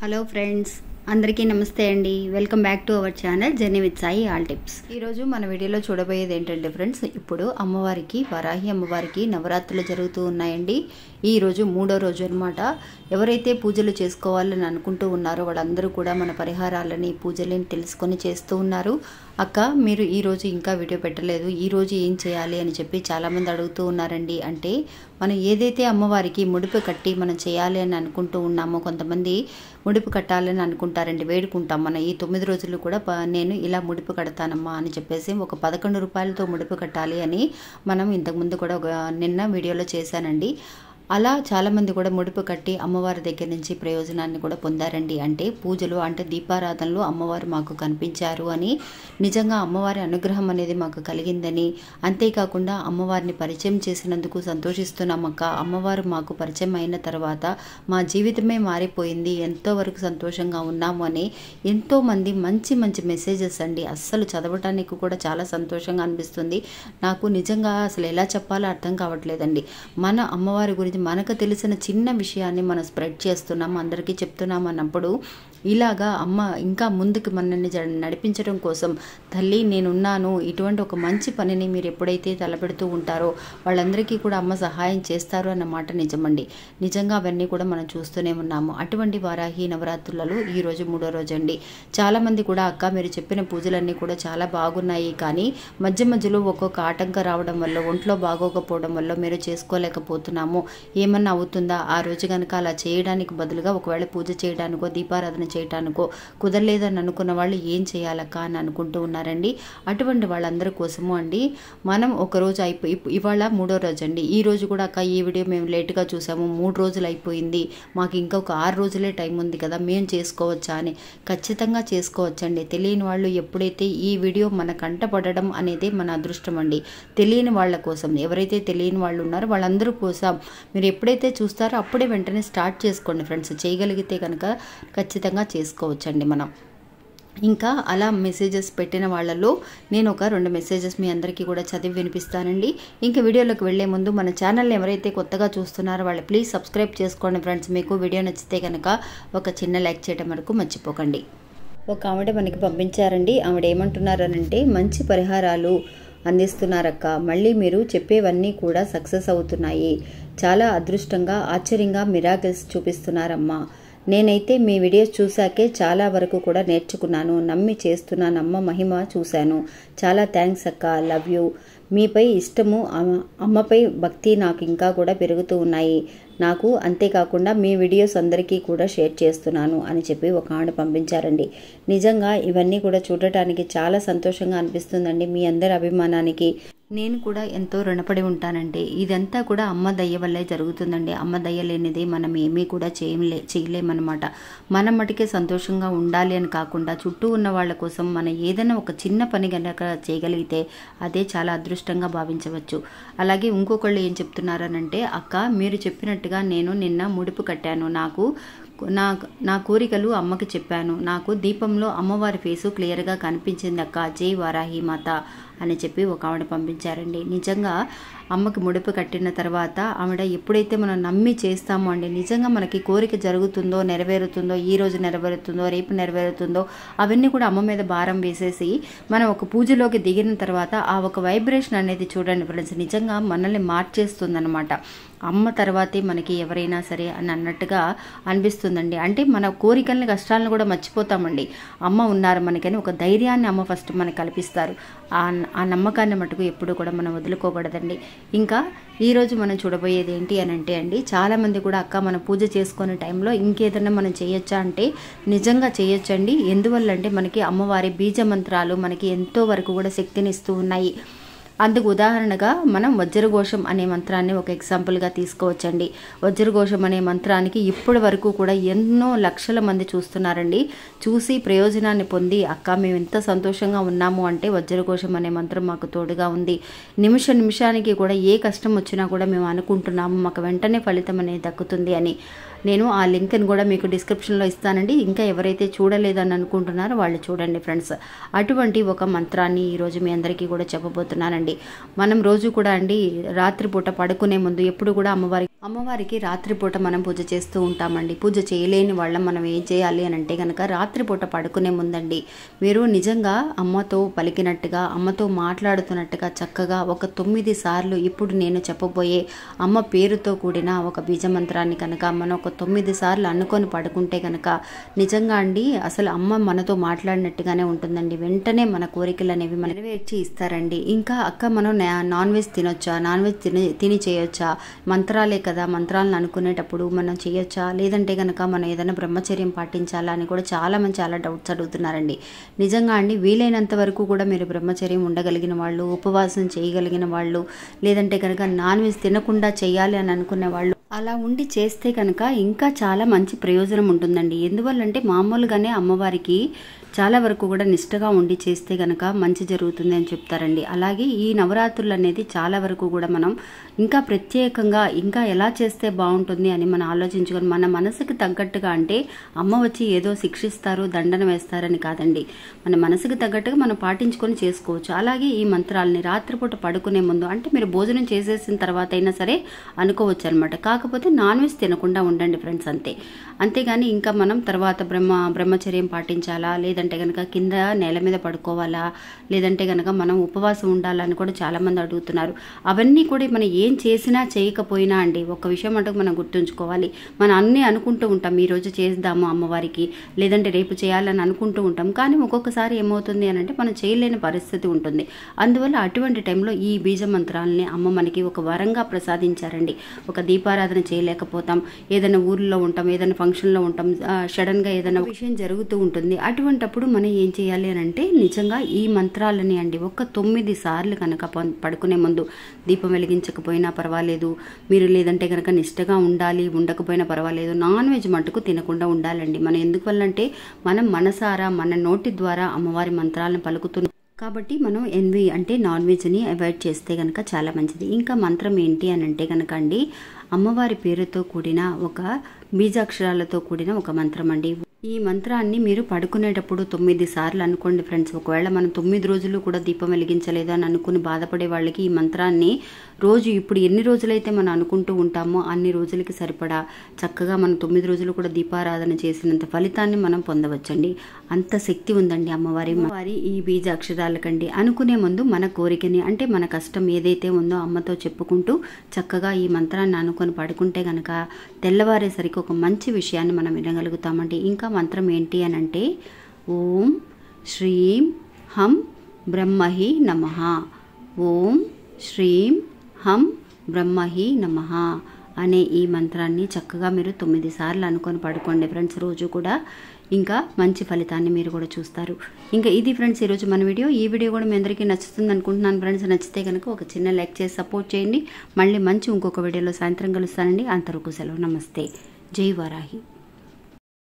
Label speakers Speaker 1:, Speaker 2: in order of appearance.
Speaker 1: hello friends అందరికీ నమస్తే అండి welcome back to our channel journey with Sai all tips ఈరోజు మన వీడియోలో చూడబోయేది ఏంటంటే ఫ్రెండ్స్ ఇప్పుడు అమ్మవారికి వరాహి అమ్మవారికి నవరాత్రులు జరుగుతూ ఉన్నాయండి ఈరోజు మూడో రోజు అనమాట ఎవరైతే పూజలు చేసుకోవాలని అనుకుంటూ ఉన్నారో వాళ్ళందరూ కూడా మన పరిహారాలని పూజలని తెలుసుకొని చేస్తూ ఉన్నారు అక్క మీరు ఈరోజు ఇంకా వీడియో పెట్టలేదు ఈరోజు ఏం చేయాలి అని చెప్పి చాలామంది అడుగుతూ ఉన్నారండి అంటే మనం ఏదైతే అమ్మవారికి ముడుపు కట్టి మనం చేయాలి అని అనుకుంటూ ఉన్నామో కొంతమంది ముడుపు కట్టాలని అనుకుంటారండి వేడుకుంటాం మనం ఈ తొమ్మిది రోజులు కూడా నేను ఇలా ముడుపు కడతానమ్మా అని చెప్పేసి ఒక పదకొండు రూపాయలతో ముడుపు కట్టాలి అని మనం ఇంతకుముందు కూడా నిన్న వీడియోలో చేశానండి అలా చాలామంది కూడా ముడుపు కట్టి అమ్మవారి దగ్గర నుంచి ప్రయోజనాన్ని కూడా పొందారండి అంటే పూజలు అంటే దీపారాధనలు అమ్మవారు మాకు కనిపించారు అని నిజంగా అమ్మవారి అనుగ్రహం అనేది మాకు కలిగిందని అంతేకాకుండా అమ్మవారిని పరిచయం చేసినందుకు సంతోషిస్తున్నామక్క అమ్మవారు మాకు పరిచయం అయిన తర్వాత మా జీవితమే మారిపోయింది ఎంతో వరకు సంతోషంగా ఉన్నాము అని ఎంతోమంది మంచి మంచి మెసేజెస్ అండి అస్సలు చదవటానికి కూడా చాలా సంతోషంగా అనిపిస్తుంది నాకు నిజంగా అసలు ఎలా చెప్పాలో అర్థం కావట్లేదండి మన అమ్మవారి గురించి అనేది మనకు తెలిసిన చిన్న విషయాన్ని మనం స్ప్రెడ్ చేస్తున్నాం అందరికీ చెప్తున్నాం అన్నప్పుడు ఇలాగా అమ్మ ఇంకా ముందుకు మనల్ని నడిపించడం కోసం తల్లి నేనున్నాను ఇటువంటి ఒక మంచి పనిని మీరు ఎప్పుడైతే తలపెడుతూ ఉంటారో వాళ్ళందరికీ కూడా అమ్మ సహాయం చేస్తారు అన్నమాట నిజమండి నిజంగా అవన్నీ కూడా మనం చూస్తూనే ఉన్నాము అటువంటి వారాహి నవరాత్రులలో ఈరోజు మూడో రోజు అండి చాలామంది కూడా అక్క మీరు చెప్పిన పూజలన్నీ కూడా చాలా బాగున్నాయి కానీ మధ్య మధ్యలో ఒక్కొక్క ఆటంకం రావడం వల్ల ఒంట్లో బాగోకపోవడం వల్ల మీరు చేసుకోలేకపోతున్నాము ఏమన్నా అవుతుందా ఆ రోజు కనుక అలా చేయడానికి బదులుగా ఒకవేళ పూజ చేయడానికో దీపారాధన చేయడానికో కుదరలేదని అనుకున్న వాళ్ళు ఏం చేయాలక్క అని అనుకుంటూ ఉన్నారండి అటువంటి వాళ్ళందరి కోసము అండి మనం ఒకరోజు అయిపోయి ఇవాళ మూడో రోజు అండి ఈ రోజు కూడా అక్క ఈ వీడియో మేము లేట్గా చూసాము మూడు రోజులు అయిపోయింది మాకు ఇంకా ఒక ఆరు రోజులే టైం ఉంది కదా మేము చేసుకోవచ్చా అని ఖచ్చితంగా చేసుకోవచ్చండి తెలియని వాళ్ళు ఎప్పుడైతే ఈ వీడియో మన కంట పడడం అనేది మన అదృష్టం అండి తెలియని వాళ్ళ కోసం ఎవరైతే తెలియని వాళ్ళు ఉన్నారో వాళ్ళందరూ కోసం మీరు ఎప్పుడైతే చూస్తారో అప్పుడే వెంటనే స్టార్ట్ చేసుకోండి ఫ్రెండ్స్ చేయగలిగితే కనుక ఖచ్చితంగా చేసుకోవచ్చండి మనం ఇంకా అలా మెసేజెస్ పెట్టిన వాళ్ళలో నేను ఒక రెండు మెసేజెస్ మీ అందరికీ కూడా చదివి వినిపిస్తానండి ఇంకా వీడియోలోకి వెళ్లే ముందు మన ఛానల్ ఎవరైతే కొత్తగా చూస్తున్నారో వాళ్ళు ప్లీజ్ సబ్స్క్రైబ్ చేసుకోండి ఫ్రెండ్స్ మీకు వీడియో నచ్చితే కనుక ఒక చిన్న లైక్ చేయడం వరకు మర్చిపోకండి ఒక ఆవిడ మనకి పంపించారండి ఆవిడ ఏమంటున్నారనంటే మంచి పరిహారాలు అందిస్తున్నారక్క మళ్ళీ మీరు చెప్పేవన్నీ కూడా సక్సెస్ అవుతున్నాయి చాలా అదృష్టంగా ఆశ్చర్యంగా మిరాకిల్స్ చూపిస్తున్నారమ్మా నేనైతే మీ వీడియోస్ చూశాకే చాలా వరకు కూడా నేర్చుకున్నాను నమ్మి చేస్తున్నానమ్మ మహిమ చూశాను చాలా థ్యాంక్స్ అక్క లవ్ యూ మీపై ఇష్టము అమ్మపై భక్తి నాకు ఇంకా కూడా పెరుగుతూ ఉన్నాయి నాకు అంతేకాకుండా మీ వీడియోస్ అందరికీ కూడా షేర్ చేస్తున్నాను అని చెప్పి ఒక ఆవిడ పంపించారండి నిజంగా ఇవన్నీ కూడా చూడటానికి చాలా సంతోషంగా అనిపిస్తుందండి మీ అందరి అభిమానానికి నేను కూడా ఎంతో రుణపడి ఉంటానండి ఇదంతా కూడా అమ్మ దయ వల్లే జరుగుతుందండి అమ్మ దయ లేనిది మనం ఏమీ కూడా చేయలే చేయలేమన్నమాట మనం మటుకే సంతోషంగా ఉండాలి అని కాకుండా చుట్టూ ఉన్న వాళ్ళ కోసం మనం ఏదైనా ఒక చిన్న పని కనుక చేయగలిగితే అదే చాలా అదృష్టంగా భావించవచ్చు అలాగే ఇంకొకళ్ళు ఏం చెప్తున్నారనంటే అక్క మీరు చెప్పినట్టుగా నేను నిన్న ముడుపు కట్టాను నాకు నా నా కోరికలు అమ్మకి చెప్పాను నాకు దీపంలో అమ్మవారి ఫేసు క్లియర్గా కనిపించింది అక్క జై వారాహి మాత అని చెప్పి ఒక ఆవిడ పంపించారండి నిజంగా అమ్మకి ముడుపు కట్టిన తర్వాత ఆవిడ ఎప్పుడైతే మనం నమ్మి చేస్తామో అండి నిజంగా మనకి కోరిక జరుగుతుందో నెరవేరుతుందో ఈ రోజు నెరవేరుతుందో రేపు నెరవేరుతుందో అవన్నీ కూడా అమ్మ మీద భారం వేసేసి మనం ఒక పూజలోకి దిగిన తర్వాత ఆ ఒక వైబ్రేషన్ అనేది చూడండి ఫ్రెండ్స్ నిజంగా మనల్ని మార్చేస్తుందన్నమాట అమ్మ తర్వాతే మనకి ఎవరైనా సరే అని అన్నట్టుగా అనిపిస్తుందండి అంటే మన కోరికల్ని కష్టాలను కూడా మర్చిపోతామండి అమ్మ ఉన్నారు మనకని ఒక ధైర్యాన్ని అమ్మ ఫస్ట్ మనకు కల్పిస్తారు ఆ నమ్మకాన్ని మటుకు ఎప్పుడు కూడా మనం వదులుకోకూడదండి ఇంకా ఈరోజు మనం చూడబోయేది ఏంటి అని అంటే అండి చాలామంది కూడా అక్క మనం పూజ చేసుకునే టైంలో ఇంకేదైనా మనం చేయొచ్చా అంటే నిజంగా చేయొచ్చండి ఎందువల్ల అంటే మనకి అమ్మవారి బీజ మంత్రాలు మనకి ఎంతో వరకు కూడా శక్తిని ఇస్తూ ఉన్నాయి అందుకు ఉదాహరణగా మనం వజ్రఘోషం అనే మంత్రాన్ని ఒక ఎగ్జాంపుల్గా తీసుకోవచ్చండి వజ్రఘోషం అనే మంత్రానికి ఇప్పటి వరకు కూడా ఎన్నో లక్షల మంది చూస్తున్నారండి చూసి ప్రయోజనాన్ని పొంది అక్క మేము ఎంత సంతోషంగా ఉన్నాము అంటే వజ్రఘోషం అనే మంత్రం మాకు తోడుగా ఉంది నిమిష నిమిషానికి కూడా ఏ కష్టం వచ్చినా కూడా మేము అనుకుంటున్నాము మాకు వెంటనే ఫలితం అనేది దక్కుతుంది అని నేను ఆ లింక్ని కూడా మీకు డిస్క్రిప్షన్లో ఇస్తానండి ఇంకా ఎవరైతే చూడలేదని అనుకుంటున్నారో వాళ్ళు చూడండి ఫ్రెండ్స్ అటువంటి ఒక మంత్రాన్ని ఈరోజు మీ అందరికీ కూడా చెప్పబోతున్నానండి మనం రోజు కూడా అండి రాత్రిపూట పడుకునే ముందు ఎప్పుడు కూడా అమ్మవారికి అమ్మవారికి రాత్రిపూట మనం పూజ చేస్తూ ఉంటామండి పూజ చేయలేని వాళ్ళం మనం ఏం చేయాలి అని అంటే కనుక రాత్రిపూట పడుకునే ముందండి మీరు నిజంగా అమ్మతో పలికినట్టుగా అమ్మతో మాట్లాడుతున్నట్టుగా చక్కగా ఒక తొమ్మిది సార్లు ఇప్పుడు నేను చెప్పబోయే అమ్మ పేరుతో కూడిన ఒక బీజ మంత్రాన్ని కనుక మనం ఒక తొమ్మిది సార్లు అనుకొని పడుకుంటే కనుక నిజంగా అండి అసలు అమ్మ మనతో మాట్లాడినట్టుగానే ఉంటుందండి వెంటనే మన కోరికలు అనేవి మన నెరవేర్చి ఇస్తారండి ఇంకా అక్క మనం నాన్ వెజ్ తినొచ్చా నాన్ వెజ్ తిని తిని చేయొచ్చా మంత్రాలే కదా మంత్రాలను అనుకునేటప్పుడు మనం చేయొచ్చా లేదంటే కనుక మనం ఏదైనా బ్రహ్మచర్యం పాటించాలా అని కూడా చాలా మంచి చాలా డౌట్స్ అడుగుతున్నారండి నిజంగా అండి వీలైనంత వరకు కూడా మీరు బ్రహ్మచర్యం ఉండగలిగిన వాళ్ళు ఉపవాసం చేయగలిగిన వాళ్ళు లేదంటే కనుక నాన్ వెజ్ తినకుండా చేయాలి అని అనుకునే వాళ్ళు అలా ఉండి చేస్తే కనుక ఇంకా చాలా మంచి ప్రయోజనం ఉంటుందండి ఎందువల్లంటే మామూలుగానే అమ్మవారికి చాలా వరకు కూడా నిష్టగా ఉండి చేస్తే కనుక మంచి జరుగుతుంది అని చెప్తారండి అలాగే ఈ నవరాత్రులు అనేది చాలా వరకు కూడా మనం ఇంకా ప్రత్యేకంగా ఇంకా ఎలా చేస్తే బాగుంటుంది అని మనం ఆలోచించుకొని మన మనసుకి తగ్గట్టుగా అంటే అమ్మ వచ్చి ఏదో శిక్షిస్తారు దండన వేస్తారని కాదండి మన మనసుకి తగ్గట్టుగా మనం పాటించుకొని చేసుకోవచ్చు అలాగే ఈ మంత్రాలని రాత్రిపూట పడుకునే ముందు అంటే మీరు భోజనం చేసేసిన తర్వాత అయినా సరే అనుకోవచ్చు అనమాట కాకపోతే నాన్ వెజ్ తినకుండా ఉండండి ఫ్రెండ్స్ అంతే అంతేగాని ఇంకా మనం తర్వాత బ్రహ్మ బ్రహ్మచర్యం పాటించాలా లేదంటే కనుక కింద నేల మీద పడుకోవాలా లేదంటే కనుక మనం ఉపవాసం ఉండాలని కూడా చాలామంది అడుగుతున్నారు అవన్నీ కూడా మనం ఏం చేసినా చేయకపోయినా అండి ఒక విషయం అంటూ మనం గుర్తుంచుకోవాలి మనం అన్నీ అనుకుంటూ ఉంటాం ఈరోజు చేద్దాము అమ్మవారికి లేదంటే రేపు చేయాలని అనుకుంటూ ఉంటాం కానీ ఒక్కొక్కసారి ఏమవుతుంది అని అంటే మనం చేయలేని పరిస్థితి ఉంటుంది అందువల్ల అటువంటి టైంలో ఈ బీజ మంత్రాలని అమ్మ మనకి ఒక వరంగా ప్రసాదించారండి ఒక దీపారా ఆరాధన చేయలేకపోతాం ఏదైనా ఊర్లో ఉంటాం ఏదైనా ఫంక్షన్లో ఉంటాం సడన్గా ఏదైనా విషయం జరుగుతూ ఉంటుంది అటువంటప్పుడు మనం ఏం చేయాలి అని అంటే నిజంగా ఈ మంత్రాలని అండి ఒక్క తొమ్మిది సార్లు కనుక పడుకునే ముందు దీపం వెలిగించకపోయినా పర్వాలేదు మీరు లేదంటే కనుక నిష్టగా ఉండాలి ఉండకపోయినా పర్వాలేదు నాన్ వెజ్ మటుకు తినకుండా ఉండాలండి మనం ఎందుకు అంటే మనం మనసారా మన నోటి ద్వారా అమ్మవారి మంత్రాలను పలుకుతున్న కాబట్టి మనం ఎన్వి అంటే నాన్ వెజ్ని అవాయిడ్ చేస్తే కనుక చాలా మంచిది ఇంకా మంత్రం ఏంటి అని అంటే కనుక అండి అమ్మవారి పేరుతో కూడిన ఒక బీజాక్షరాలతో కూడిన ఒక మంత్రం అండి ఈ మంత్రాన్ని మీరు పడుకునేటప్పుడు తొమ్మిది సార్లు అనుకోండి ఫ్రెండ్స్ ఒకవేళ మనం తొమ్మిది రోజులు కూడా దీపం వెలిగించలేదు అని అనుకుని బాధపడే వాళ్ళకి ఈ మంత్రాన్ని రోజు ఇప్పుడు ఎన్ని రోజులైతే మనం అనుకుంటూ ఉంటామో అన్ని రోజులకి సరిపడా చక్కగా మనం తొమ్మిది రోజులు కూడా దీపారాధన చేసినంత ఫలితాన్ని మనం పొందవచ్చండి అంత శక్తి ఉందండి అమ్మవారి అమ్మవారి ఈ బీజ అక్షరాలకండి అనుకునే ముందు మన కోరికని అంటే మన కష్టం ఏదైతే ఉందో అమ్మతో చెప్పుకుంటూ చక్కగా ఈ మంత్రాన్ని అనుకొని పడుకుంటే కనుక తెల్లవారేసరికి ఒక మంచి విషయాన్ని మనం వినగలుగుతామండి ఇంకా మంత్రం ఏంటి అని అంటే ఓం శ్రీం హం బ్రహ్మహి నమ ఓం శ్రీం హం బ్రహ్మహి నమ అనే ఈ మంత్రాన్ని చక్కగా మీరు తొమ్మిది సార్లు అనుకొని పడుకోండి ఫ్రెండ్స్ రోజు కూడా ఇంకా మంచి ఫలితాన్ని మీరు కూడా చూస్తారు ఇంకా ఇది ఫ్రెండ్స్ ఈరోజు మన వీడియో ఈ వీడియో కూడా మీ అందరికీ నచ్చుతుంది అనుకుంటున్నాను ఫ్రెండ్స్ నచ్చితే కనుక ఒక చిన్న లైక్ చేసి సపోర్ట్ చేయండి మళ్ళీ మంచి ఇంకొక వీడియోలో సాయంత్రం కలుస్తానండి అంతవరకు సెలవు నమస్తే జై వారాహి